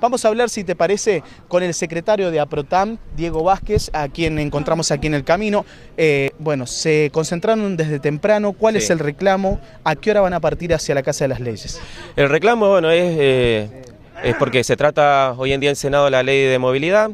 Vamos a hablar, si te parece, con el secretario de APROTAM, Diego Vázquez, a quien encontramos aquí en el camino. Eh, bueno, se concentraron desde temprano. ¿Cuál es el reclamo? ¿A qué hora van a partir hacia la Casa de las Leyes? El reclamo, bueno, es, eh, es porque se trata hoy en día en Senado la ley de movilidad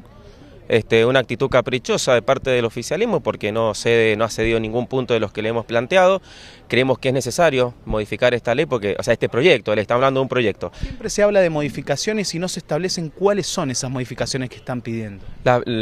este, una actitud caprichosa de parte del oficialismo porque no, no ha cedido ningún punto de los que le hemos planteado. Creemos que es necesario modificar esta ley, porque, o sea, este proyecto, le está hablando de un proyecto. Siempre se habla de modificaciones y no se establecen cuáles son esas modificaciones que están pidiendo.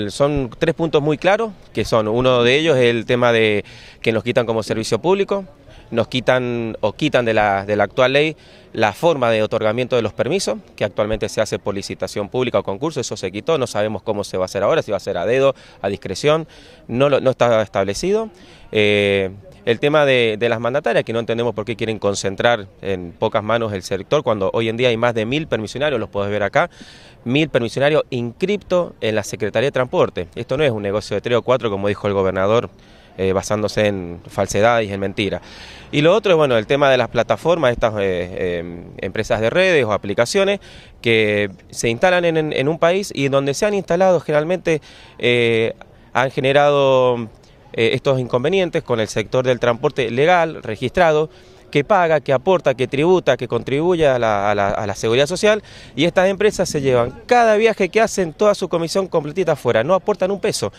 son tres puntos muy claros, que son uno de ellos es el tema de que nos quitan como servicio público, nos quitan o quitan de la, de la actual ley la forma de otorgamiento de los permisos, que actualmente se hace por licitación pública o concurso, eso se quitó, no sabemos cómo se va a hacer ahora, si va a ser a dedo, a discreción, no, no está establecido. Eh, el tema de, de, las mandatarias, que no entendemos por qué quieren concentrar en pocas manos el sector, cuando hoy en día hay más de mil permisionarios, los podés ver acá, mil permisionarios inscriptos en la Secretaría de Transporte. Esto no es un negocio de tres o cuatro, como dijo el gobernador eh, basándose en falsedades, en mentiras. Y lo otro es bueno, el tema de las plataformas, estas eh, eh, empresas de redes o aplicaciones que se instalan en, un país y donde se han instalado generalmente han generado estos inconvenientes con el sector del transporte legal, registrado, que paga, que aporta, que tributa, que contribuye a la, a la, seguridad social y estas empresas se llevan cada viaje que hacen toda su comisión completita afuera, no aportan un peso.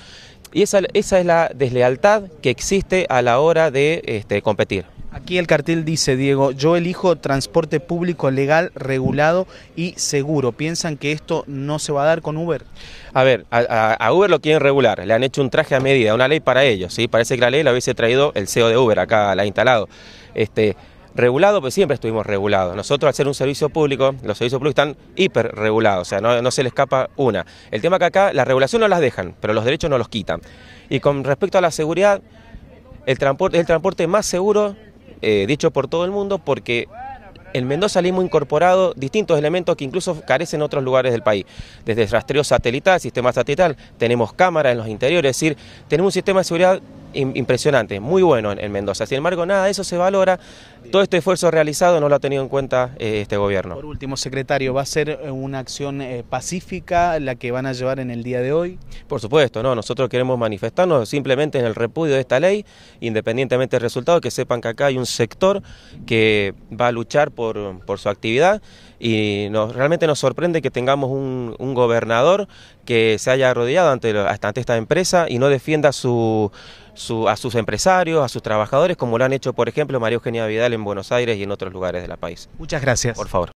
Y esa, es la deslealtad que existe a la hora de este, competir. Aquí el cartel dice, Diego, yo elijo transporte público legal, regulado y seguro. ¿Piensan que esto no se va a dar con Uber? A ver, a, Uber lo quieren regular, le han hecho un traje a medida, una ley para ellos, ¿sí? Parece que la ley la hubiese traído el CEO de Uber, acá la ha instalado. Este, Regulado, pues siempre estuvimos regulados. Nosotros, al ser un servicio público, los servicios públicos están hiperregulados, o sea, no, se le escapa una. El tema que acá la regulación no las dejan, pero los derechos no los quitan. Y con respecto a la seguridad, el transporte es el transporte más seguro, eh, dicho por todo el mundo, porque en Mendoza le hemos incorporado distintos elementos que incluso carecen en otros lugares del país. Desde rastreo satelital, sistema satelital, tenemos cámaras en los interiores, es decir, tenemos un sistema de seguridad impresionante, muy bueno en, Mendoza. Sin embargo, nada de eso se valora. Todo este esfuerzo realizado no lo ha tenido en cuenta eh, este gobierno. Por último, secretario, ¿va a ser eh, una acción eh, pacífica la que van a llevar en el día de hoy? Por supuesto, no. Nosotros queremos manifestarnos simplemente en el repudio de esta ley, independientemente del resultado, que sepan que acá hay un sector que va a luchar por, su actividad y realmente nos sorprende que tengamos un, un gobernador que se haya arrodillado ante, ante esta empresa y no defienda su, a sus empresarios, a sus trabajadores, como lo han hecho, por ejemplo, María Eugenia Vidal en Buenos Aires y en otros lugares del país. Muchas gracias. Por favor.